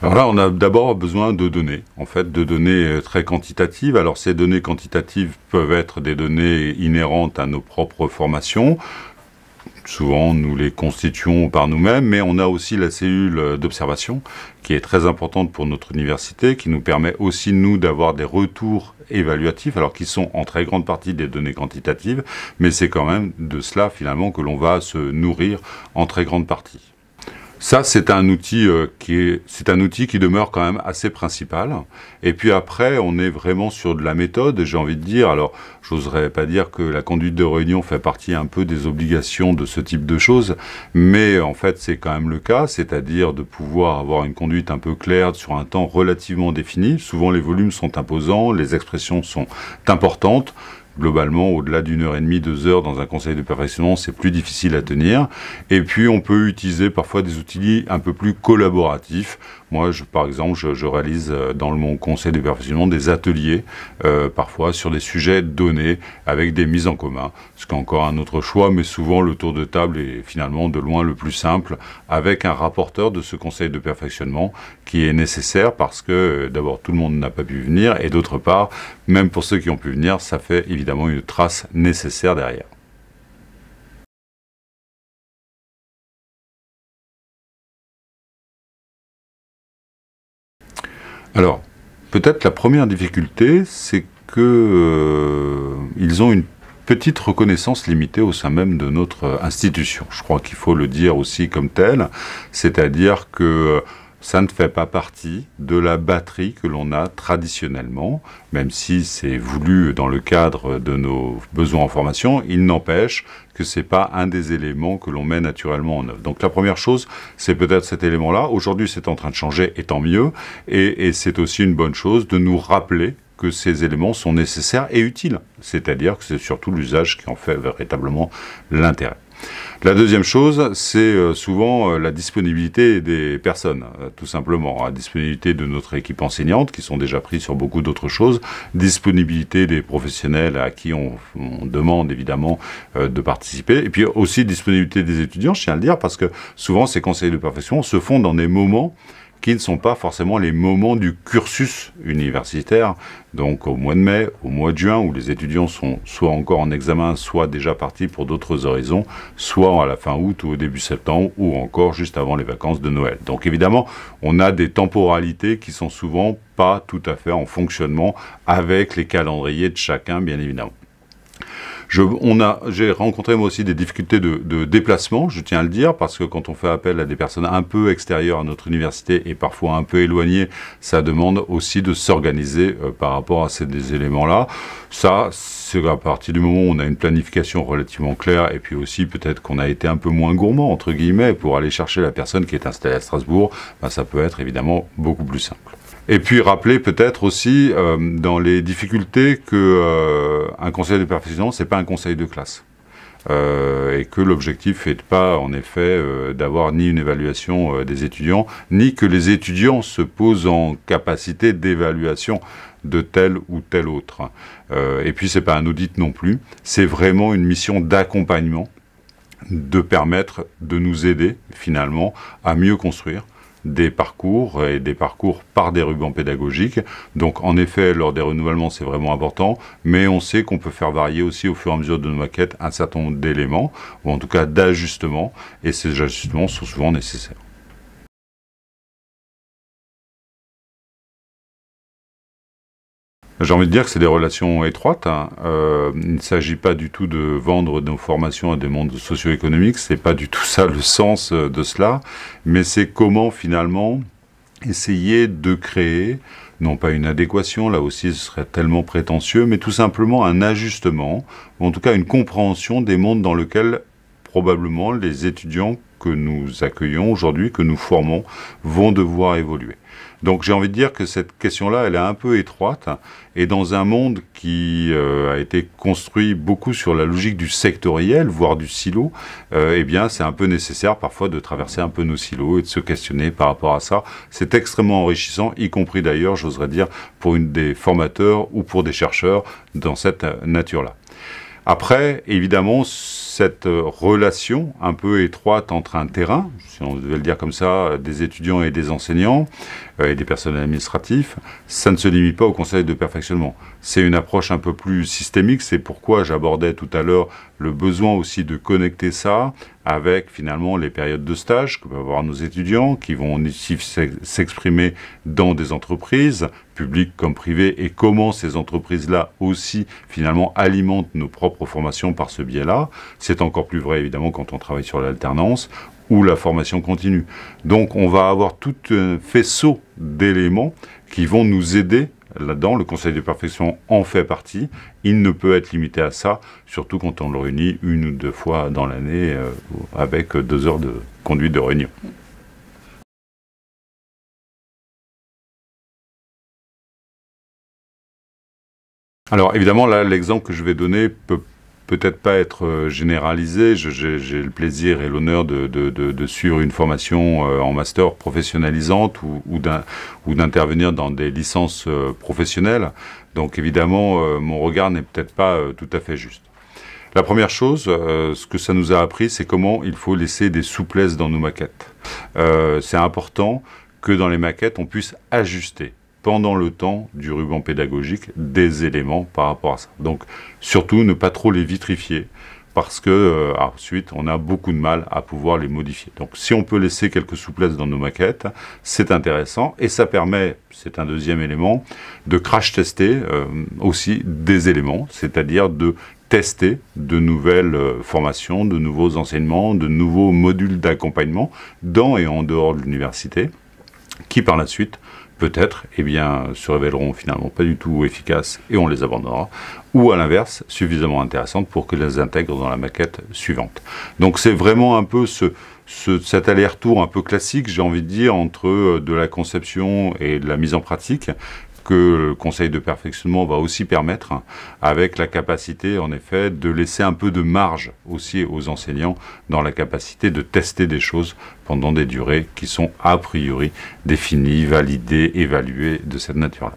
Alors là, on a d'abord besoin de données, en fait, de données euh, très quantitatives. Alors ces données quantitatives peuvent être des données inhérentes à nos propres formations. Souvent, nous les constituons par nous-mêmes, mais on a aussi la cellule euh, d'observation qui est très importante pour notre université, qui nous permet aussi, nous, d'avoir des retours évaluatifs, alors qui sont en très grande partie des données quantitatives, mais c'est quand même de cela, finalement, que l'on va se nourrir en très grande partie. Ça, c'est un, outil, euh, qui c'est un outil qui demeure quand même assez principal. Et puis après, on est vraiment sur de la méthode, j'ai envie de dire. Alors, j'oserais pas dire que la conduite de réunion fait partie un peu des obligations de ce type de choses, mais en fait, c'est quand même le cas, c'est-à-dire de pouvoir avoir une conduite un peu claire sur un temps relativement défini. Souvent, les volumes sont imposants, les expressions sont importantes globalement, au-delà d'une heure et demie, deux heures dans un conseil de perfectionnement, c'est plus difficile à tenir. Et puis, on peut utiliser parfois des outils un peu plus collaboratifs. Moi, par exemple, je, réalise euh, dans mon conseil de perfectionnement des ateliers, euh, parfois sur des sujets donnés, avec des mises en commun. Ce qui est encore un autre choix, mais souvent le tour de table est finalement de loin le plus simple, avec un rapporteur de ce conseil de perfectionnement qui est nécessaire parce que euh, d'abord tout le monde n'a pas pu venir et d'autre part, même pour ceux qui ont pu venir, ça fait évidemment une trace nécessaire derrière. Alors, peut-être la première difficulté, c'est que euh, ils ont une petite reconnaissance limitée au sein même de notre institution. Je crois qu'il faut le dire aussi comme tel, c'est-à-dire que euh, ça ne fait pas partie de la batterie que l'on a traditionnellement, même si c'est voulu dans le cadre de nos besoins en formation, il n'empêche que ce n'est pas un des éléments que l'on met naturellement en œuvre. Donc la première chose, c'est peut-être cet élément-là. Aujourd'hui, c'est en train de changer, et tant mieux. Et, et c'est aussi une bonne chose de nous rappeler que ces éléments sont nécessaires et utiles. C'est-à-dire que c'est surtout l'usage qui en fait véritablement l'intérêt. La deuxième chose, c'est euh, souvent euh, la disponibilité des personnes, euh, tout simplement. La disponibilité de notre équipe enseignante, qui sont déjà prises sur beaucoup d'autres choses. Disponibilité des professionnels à qui on, demande évidemment de participer. Et puis aussi disponibilité des étudiants, je tiens à le dire, parce que souvent ces conseils de perfection se font dans des moments qui ne sont pas forcément les moments du cursus universitaire, donc au mois de mai, au mois de juin, où les étudiants sont soit encore en examen, soit déjà partis pour d'autres horizons, soit à la fin août ou au début septembre, ou encore juste avant les vacances de Noël. Donc évidemment, on a des temporalités qui sont souvent pas tout à fait en fonctionnement avec les calendriers de chacun, bien évidemment on a, j'ai rencontré moi aussi des difficultés de, déplacement, je tiens à le dire, parce que quand on fait appel à des personnes un peu extérieures à notre université et parfois un peu éloignées, ça demande aussi de s'organiser euh, par rapport à ces éléments-là. Ça, c'est à partir du moment où on a une planification relativement claire et puis aussi peut-être qu'on a été un peu moins gourmand, entre guillemets, pour aller chercher la personne qui est installée à Strasbourg, ben, ça peut être évidemment beaucoup plus simple. Et puis rappeler peut-être aussi euh, dans les difficultés que euh, un conseil de perfectionnement, c'est pas un conseil de classe. Euh, et que l'objectif n'est pas en effet d'avoir ni une évaluation des étudiants, ni que les étudiants se posent en capacité d'évaluation de tel ou tel autre. et puis c'est pas un audit non plus, c'est vraiment une mission d'accompagnement, de permettre de nous aider finalement à mieux construire, des parcours et des parcours par des rubans pédagogiques. Donc en effet, lors des renouvellements, c'est vraiment important, mais on sait qu'on peut faire varier aussi au fur et à mesure de nos maquettes un certain nombre d'éléments, ou en tout cas d'ajustements, et ces ajustements sont souvent nécessaires. J'ai envie de dire que c'est des relations étroites. Hein. Euh, il ne s'agit pas du tout de vendre nos formations à des mondes socio-économiques. C'est pas du tout ça le sens euh, de cela. Mais c'est comment finalement essayer de créer, non pas une adéquation, là aussi ce serait tellement prétentieux, mais tout simplement un ajustement, ou en tout cas une compréhension des mondes dans lesquels probablement les étudiants que nous accueillons aujourd'hui, que nous formons, vont devoir évoluer. Donc j'ai envie de dire que cette question-là, elle est un peu étroite, et dans un monde qui euh, a été construit beaucoup sur la logique du sectoriel, voire du silo, euh, eh bien c'est un peu nécessaire parfois de traverser un peu nos silos et de se questionner par rapport à ça. C'est extrêmement enrichissant, y compris d'ailleurs, j'oserais dire, pour une des formateurs ou pour des chercheurs dans cette euh, nature-là. Après, évidemment, cette euh, relation un peu étroite entre un terrain, si on devait le dire comme ça, euh, des étudiants et des enseignants euh, et des personnes administratifs, ça ne se limite pas au conseil de perfectionnement. C'est une approche un peu plus systémique, c'est pourquoi j'abordais tout à l'heure le besoin aussi de connecter ça avec finalement les périodes de stage que peuvent avoir nos étudiants qui vont s'exprimer dans des entreprises, publiques comme privées, et comment ces entreprises-là aussi finalement alimentent nos propres formations par ce biais-là. C'est encore plus vrai évidemment quand on travaille sur l'alternance ou la formation continue. Donc on va avoir tout un euh, faisceau d'éléments qui vont nous aider là-dedans. Le Conseil de perfection en fait partie. Il ne peut être limité à ça, surtout quand on le réunit une ou deux fois dans l'année euh, avec deux heures de conduite de réunion. Alors évidemment, là, l'exemple que je vais donner peut peut-être pas être euh, généralisé. J'ai le plaisir et l'honneur de, suivre une formation euh, en master professionnalisante ou, ou d'intervenir dans des licences euh, professionnelles. Donc évidemment, mon regard n'est peut-être pas tout à fait juste. La première chose, ce que ça nous a appris, c'est comment il faut laisser des souplesses dans nos maquettes. c'est important que dans les maquettes, on puisse ajuster pendant le temps du ruban pédagogique des éléments par rapport à ça. Donc surtout ne pas trop les vitrifier parce que euh, ensuite on a beaucoup de mal à pouvoir les modifier. Donc si on peut laisser quelques souplesses dans nos maquettes, c'est intéressant et ça permet, c'est un deuxième élément, de crash tester euh, aussi des éléments, c'est-à-dire de tester de nouvelles euh, formations, de nouveaux enseignements, de nouveaux modules d'accompagnement dans et en dehors de l'université qui par la suite peut-être, eh bien, se révéleront finalement pas du tout efficaces et on les abandonnera, ou à l'inverse, suffisamment intéressantes pour que les intègrent dans la maquette suivante. Donc c'est vraiment un peu ce, cet aller-retour un peu classique, j'ai envie de dire, entre euh, de la conception et de la mise en pratique, que le conseil de perfectionnement va aussi permettre, avec la capacité, en effet, de laisser un peu de marge aussi aux enseignants dans la capacité de tester des choses pendant des durées qui sont a priori définies, validées, évaluées de cette nature-là.